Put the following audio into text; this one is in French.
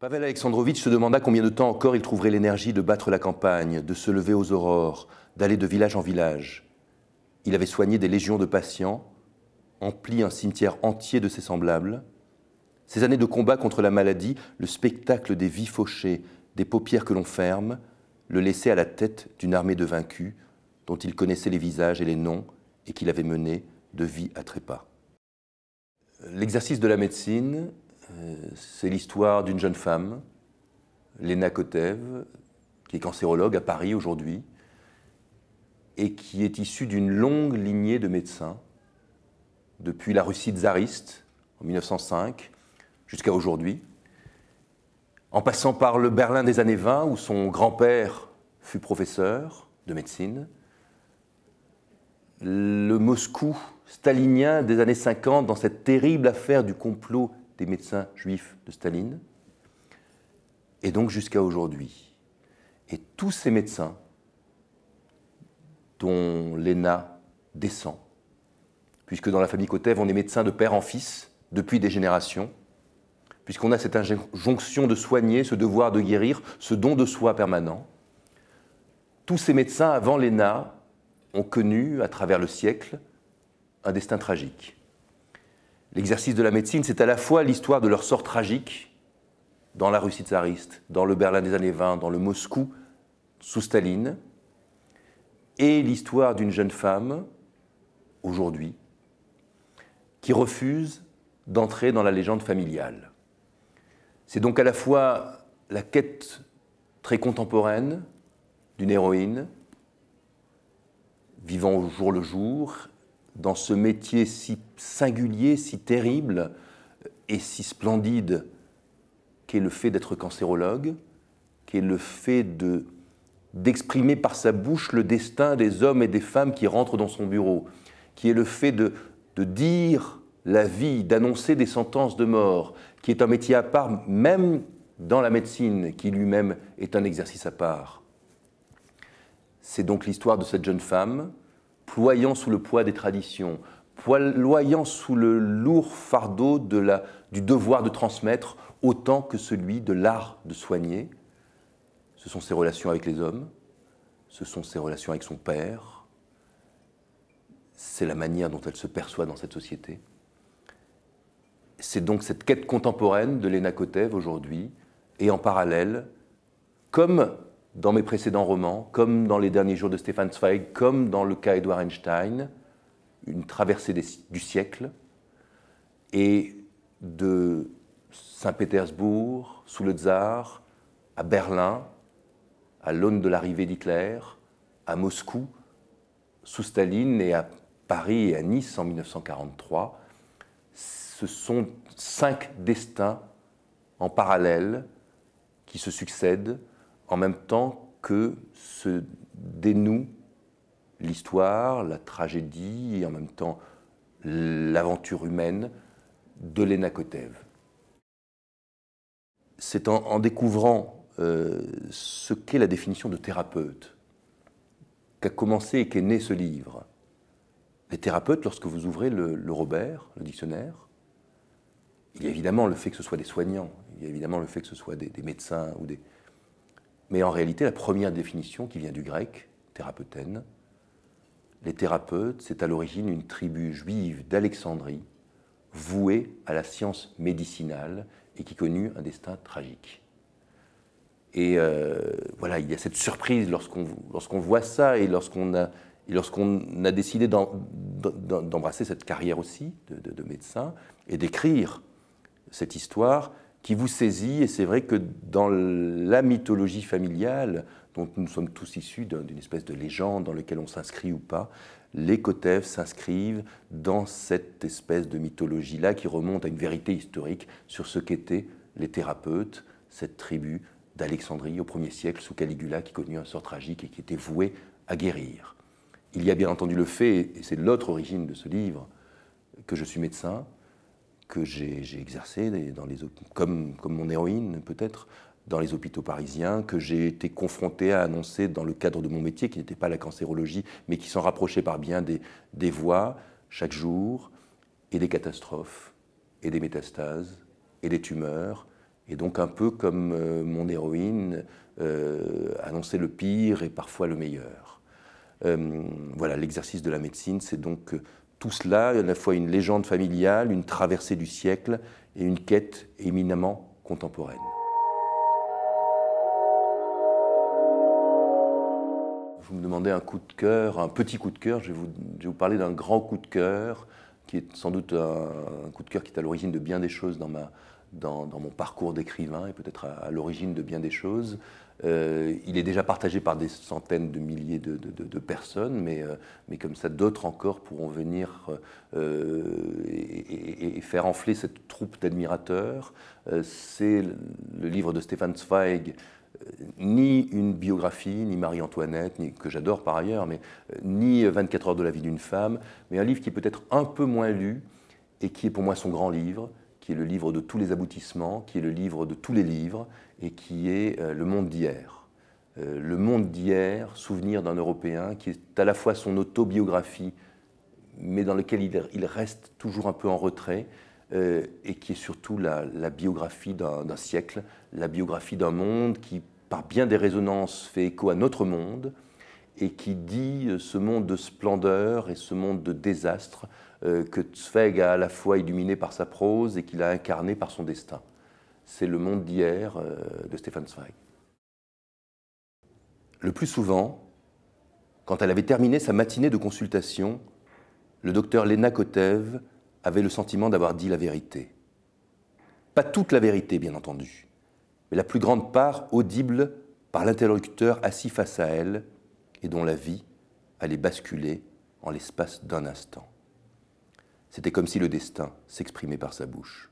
Pavel Alexandrovitch se demanda combien de temps encore il trouverait l'énergie de battre la campagne, de se lever aux aurores, d'aller de village en village. Il avait soigné des légions de patients, empli un cimetière entier de ses semblables. Ces années de combat contre la maladie, le spectacle des vies fauchées, des paupières que l'on ferme, le laissaient à la tête d'une armée de vaincus dont il connaissait les visages et les noms et qu'il avait mené de vie à trépas. L'exercice de la médecine euh, c'est l'histoire d'une jeune femme, Lena Kotev, qui est cancérologue à Paris aujourd'hui, et qui est issue d'une longue lignée de médecins, depuis la Russie tsariste en 1905 jusqu'à aujourd'hui, en passant par le Berlin des années 20 où son grand-père fut professeur de médecine, le Moscou stalinien des années 50 dans cette terrible affaire du complot des médecins juifs de Staline, et donc jusqu'à aujourd'hui. Et tous ces médecins dont l'ENA descend, puisque dans la famille Kotev, on est médecin de père en fils depuis des générations, puisqu'on a cette injonction de soigner, ce devoir de guérir, ce don de soi permanent. Tous ces médecins avant l'ENA ont connu, à travers le siècle, un destin tragique. L'exercice de la médecine, c'est à la fois l'histoire de leur sort tragique dans la Russie tsariste, dans le Berlin des années 20, dans le Moscou sous Staline, et l'histoire d'une jeune femme, aujourd'hui, qui refuse d'entrer dans la légende familiale. C'est donc à la fois la quête très contemporaine d'une héroïne, vivant au jour le jour, dans ce métier si singulier, si terrible et si splendide qu'est le fait d'être cancérologue, qu'est le fait d'exprimer par sa bouche le destin des hommes et des femmes qui rentrent dans son bureau, qui est le fait de, de dire la vie, d'annoncer des sentences de mort, qui est un métier à part, même dans la médecine, qui lui-même est un exercice à part. C'est donc l'histoire de cette jeune femme, ployant sous le poids des traditions, ployant sous le lourd fardeau de la, du devoir de transmettre autant que celui de l'art de soigner. Ce sont ses relations avec les hommes, ce sont ses relations avec son père, c'est la manière dont elle se perçoit dans cette société. C'est donc cette quête contemporaine de Lena Kotev aujourd'hui, et en parallèle, comme dans mes précédents romans, comme dans Les Derniers Jours de Stefan Zweig, comme dans le cas Edouard Einstein, une traversée du siècle et de Saint-Pétersbourg, sous le tsar, à Berlin, à l'aune de l'arrivée d'Hitler, à Moscou, sous Staline et à Paris et à Nice en 1943. Ce sont cinq destins en parallèle qui se succèdent en même temps que se dénoue l'histoire, la tragédie et en même temps l'aventure humaine de Lena Kotev. C'est en, découvrant euh, ce qu'est la définition de thérapeute qu'a commencé et qu'est né ce livre. Les thérapeutes, lorsque vous ouvrez le, Robert, le dictionnaire, il y a évidemment le fait que ce soit des soignants, il y a évidemment le fait que ce soit des médecins ou des, mais en réalité, la première définition qui vient du grec, thérapeutène, les thérapeutes, c'est à l'origine une tribu juive d'Alexandrie vouée à la science médicinale et qui connut un destin tragique. Et euh, voilà, il y a cette surprise lorsqu'on voit ça et lorsqu'on a, décidé d'embrasser cette carrière aussi de médecin et d'écrire cette histoire qui vous saisit. Et c'est vrai que dans la mythologie familiale, dont nous sommes tous issus d'une espèce de légende dans laquelle on s'inscrit ou pas, les Cotèves s'inscrivent dans cette espèce de mythologie-là qui remonte à une vérité historique sur ce qu'étaient les thérapeutes, cette tribu d'Alexandrie au 1er siècle sous Caligula qui connut un sort tragique et qui était voué à guérir. Il y a bien entendu le fait, et c'est l'autre origine de ce livre, que je suis médecin, que j'ai exercé dans les, comme, comme mon héroïne peut-être dans les hôpitaux parisiens, que j'ai été confronté à annoncer dans le cadre de mon métier, qui n'était pas la cancérologie, mais qui s'en rapprochait par bien des, des voies chaque jour, et des catastrophes, et des métastases, et des tumeurs, et donc un peu comme euh, mon héroïne euh, annonçait le pire et parfois le meilleur. Euh, voilà, l'exercice de la médecine, c'est donc euh, tout cela, à la fois une légende familiale, une traversée du siècle et une quête éminemment contemporaine. Vous me demandez un coup de cœur, un petit coup de cœur, je vais vous, parler d'un grand coup de cœur, qui est sans doute un, un, coup de cœur qui est à l'origine de bien des choses dans ma, dans, mon parcours d'écrivain et peut-être à, l'origine de bien des choses. Euh, il est déjà partagé par des centaines de milliers de, personnes, mais, euh, mais, comme ça, d'autres encore pourront venir euh, et, faire enfler cette troupe d'admirateurs. C'est le livre de Stefan Zweig, ni une biographie, ni Marie-Antoinette, ni, que j'adore par ailleurs, mais ni 24 heures de la vie d'une femme, mais un livre qui est peut-être un peu moins lu et qui est pour moi son grand livre, qui est le livre de tous les aboutissements, qui est le livre de tous les livres, et qui est euh, Le Monde d'hier. Euh, le Monde d'hier, souvenir d'un Européen, qui est à la fois son autobiographie, mais dans lequel il, reste toujours un peu en retrait, euh, et qui est surtout la biographie d'un siècle, la biographie d'un monde qui, par bien des résonances, fait écho à notre monde, et qui dit euh, ce monde de splendeur et ce monde de désastre euh, que Zweig a à la fois illuminé par sa prose et qu'il a incarné par son destin. C'est le monde d'hier euh, de Stefan Zweig. Le plus souvent, quand elle avait terminé sa matinée de consultation, le docteur Lena Kotev avait le sentiment d'avoir dit la vérité. Pas toute la vérité, bien entendu, mais la plus grande part audible par l'interlocuteur assis face à elle, et dont la vie allait basculer en l'espace d'un instant. C'était comme si le destin s'exprimait par sa bouche.